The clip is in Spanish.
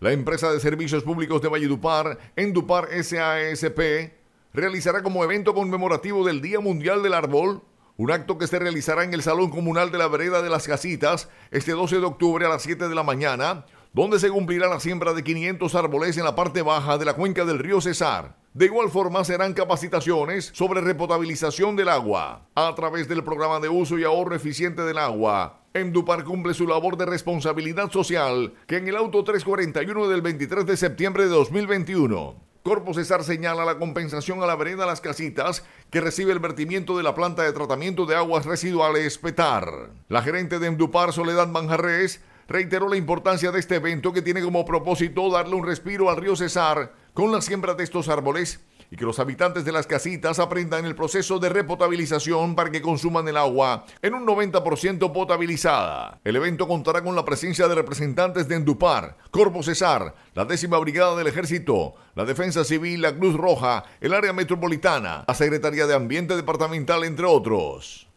La empresa de servicios públicos de Valledupar, Endupar SASP, realizará como evento conmemorativo del Día Mundial del Árbol un acto que se realizará en el Salón Comunal de la Vereda de las Casitas este 12 de octubre a las 7 de la mañana, donde se cumplirá la siembra de 500 árboles en la parte baja de la cuenca del río Cesar. De igual forma serán capacitaciones sobre repotabilización del agua a través del programa de uso y ahorro eficiente del agua EMDUPAR cumple su labor de responsabilidad social, que en el auto 341 del 23 de septiembre de 2021 Corpo Cesar señala la compensación a la vereda Las Casitas que recibe el vertimiento de la planta de tratamiento de aguas residuales PETAR. La gerente de EMDUPAR, Soledad Manjarres, reiteró la importancia de este evento que tiene como propósito darle un respiro al río Cesar con la siembra de estos árboles y que los habitantes de las casitas aprendan el proceso de repotabilización para que consuman el agua en un 90% potabilizada. El evento contará con la presencia de representantes de Endupar, Corpo Cesar, la décima brigada del ejército, la defensa civil, la Cruz Roja, el área metropolitana, la Secretaría de Ambiente Departamental, entre otros.